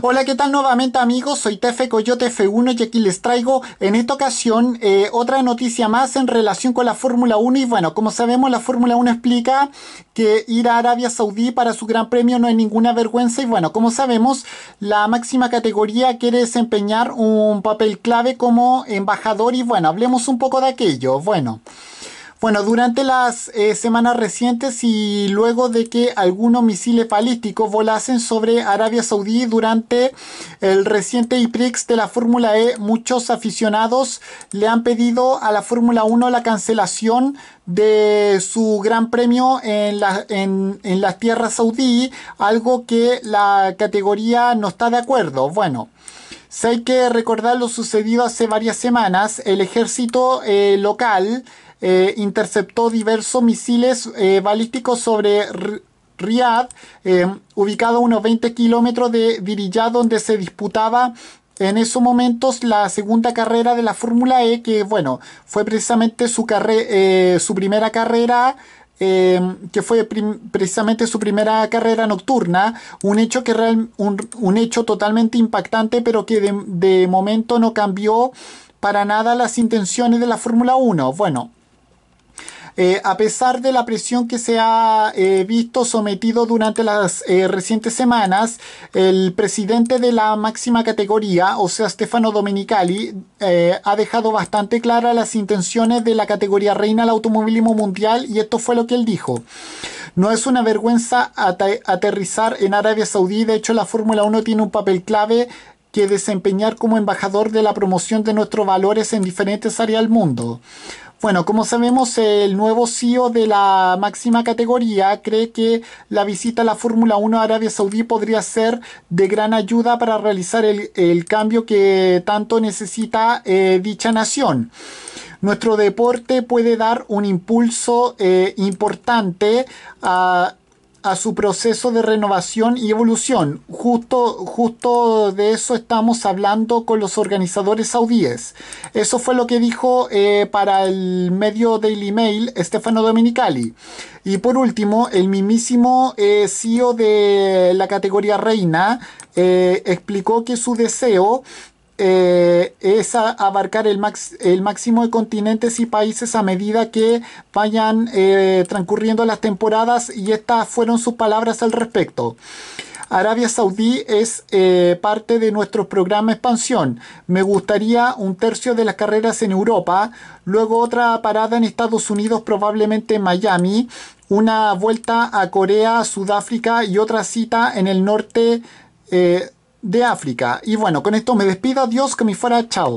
Hola, ¿qué tal nuevamente amigos? Soy Tefe Coyote F1 y aquí les traigo en esta ocasión eh, otra noticia más en relación con la Fórmula 1 y bueno, como sabemos la Fórmula 1 explica que ir a Arabia Saudí para su gran premio no es ninguna vergüenza y bueno, como sabemos la máxima categoría quiere desempeñar un papel clave como embajador y bueno, hablemos un poco de aquello. Bueno. Bueno, durante las eh, semanas recientes y luego de que algunos misiles balísticos volasen sobre Arabia Saudí durante el reciente IPRIX de la Fórmula E, muchos aficionados le han pedido a la Fórmula 1 la cancelación de su gran premio en, en, en las tierras saudí, algo que la categoría no está de acuerdo. Bueno. Si hay que recordar lo sucedido hace varias semanas, el ejército eh, local eh, interceptó diversos misiles eh, balísticos sobre Riad, Riyadh, ubicado a unos 20 kilómetros de Diriyah, donde se disputaba en esos momentos la segunda carrera de la Fórmula E, que bueno, fue precisamente su, su primera carrera Em, que fue precisamente su primera carrera nocturna, un hecho, que un, hecho totalmente impactante, pero que de, de momento no cambió para nada las intenciones de la Fórmula 1. Bueno, eh, a pesar de la presión que se ha eh, visto sometido durante las eh, recientes semanas, el presidente de la máxima categoría, o sea, Stefano Domenicali, ha dejado bastante claras las intenciones de la categoría reina del automovilismo mundial y esto fue lo que él dijo. No es una vergüenza aterrizar en Arabia Saudí, de hecho la Fórmula 1 tiene un papel clave que desempeñar como embajador de la promoción de nuestros valores en diferentes áreas del mundo. Bueno, como sabemos, el nuevo CEO de la máxima categoría cree que la visita a la Fórmula 1 a Arabia Saudí podría ser de gran ayuda para realizar el, cambio que tanto necesita eh, dicha nación. Nuestro deporte puede dar un impulso eh, importante a a su proceso de renovación y evolución. Justo, justo de eso estamos hablando con los organizadores saudíes. Eso fue lo que dijo eh, para el medio Daily Mail Stefano Dominicali. Y por último, el mismísimo eh, CEO de la categoría reina eh, explicó que su deseo eh, es abarcar el, max, el, máximo de continentes y países a medida que vayan eh, transcurriendo las temporadas y estas fueron sus palabras al respecto. Arabia Saudí es eh, parte de nuestro programa expansión. Me gustaría un tercio de las carreras en Europa, luego otra parada en Estados Unidos, probablemente en Miami, una vuelta a Corea, Sudáfrica y otra cita en el norte de África. Y bueno, con esto me despido. Dios que me fuera. Chao.